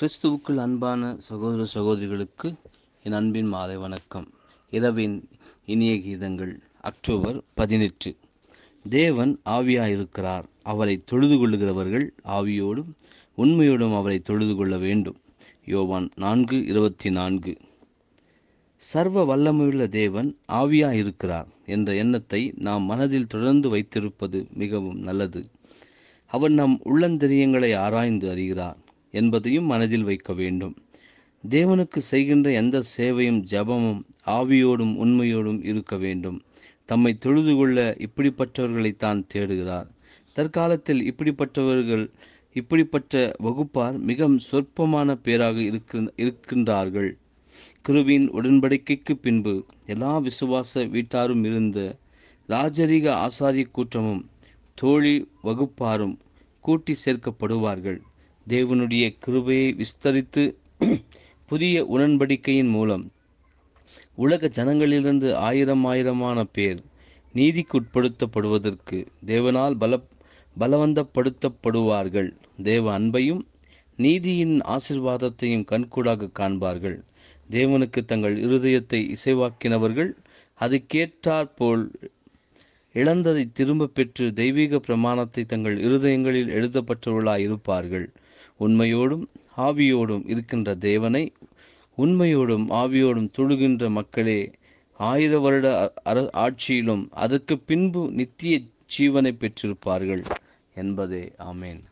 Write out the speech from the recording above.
கிறிஸ்துவுக்குள் அன்பான சகோதர சகோதரிகளுக்கு என் அன்பின் மாலை வணக்கம் இரவின் இனிய கீதங்கள் அக்டோபர் பதினெட்டு தேவன் ஆவியாக இருக்கிறார் அவரை தொழுது கொள்ளுகிறவர்கள் ஆவியோடும் உண்மையோடும் அவரை தொழுது கொள்ள வேண்டும் யோவான் நான்கு இருபத்தி நான்கு சர்வ வல்லமையுள்ள தேவன் இருக்கிறார் என்ற எண்ணத்தை நாம் மனதில் தொடர்ந்து வைத்திருப்பது மிகவும் நல்லது அவர் நம் உள்ளந்தரியங்களை ஆராய்ந்து அறிகிறார் என்பதையும் மனதில் வைக்க வேண்டும் தேவனுக்கு செய்கின்ற எந்த சேவையும் ஜபமும் ஆவியோடும் உண்மையோடும் இருக்க வேண்டும் தம்மை தொழுது கொள்ள இப்படிப்பட்டவர்களைத்தான் தான் தேடுகிறார் தற்காலத்தில் இப்படிப்பட்டவர்கள் இப்படிப்பட்ட வகுப்பார் மிக சொற்பமான பேராக இருக்கின்றார்கள் குருவின் உடன்படிக்கைக்கு பின்பு எல்லா விசுவாச வீட்டாரும் இருந்த ராஜரீக ஆசாரிய கூற்றமும் தோழி வகுப்பாரும் கூட்டி சேர்க்கப்படுவார்கள் தேவனுடைய கிருபையை விஸ்தரித்து புதிய உடன்படிக்கையின் மூலம் உலக ஜனங்களிலிருந்து ஆயிரம் ஆயிரமான பேர் நீதிக்குட்படுத்தப்படுவதற்கு தேவனால் பல பலவந்தப்படுத்தப்படுவார்கள் தேவ அன்பையும் நீதியின் ஆசிர்வாதத்தையும் கண்கூடாக காண்பார்கள் தேவனுக்கு தங்கள் இருதயத்தை இசைவாக்கினவர்கள் அதுக்கேற்றாற்போல் இழந்ததை திரும்ப பெற்று தெய்வீக பிரமாணத்தை தங்கள் இருதயங்களில் எழுதப்பட்டவர்களாயிருப்பார்கள் உண்மையோடும் ஆவியோடும் இருக்கின்ற தேவனை உண்மையோடும் ஆவியோடும் தொழுகின்ற மக்களே ஆயிர வருட அர ஆட்சியிலும் அதற்கு பின்பு நித்திய ஜீவனை பெற்றிருப்பார்கள் என்பதே ஆமேன்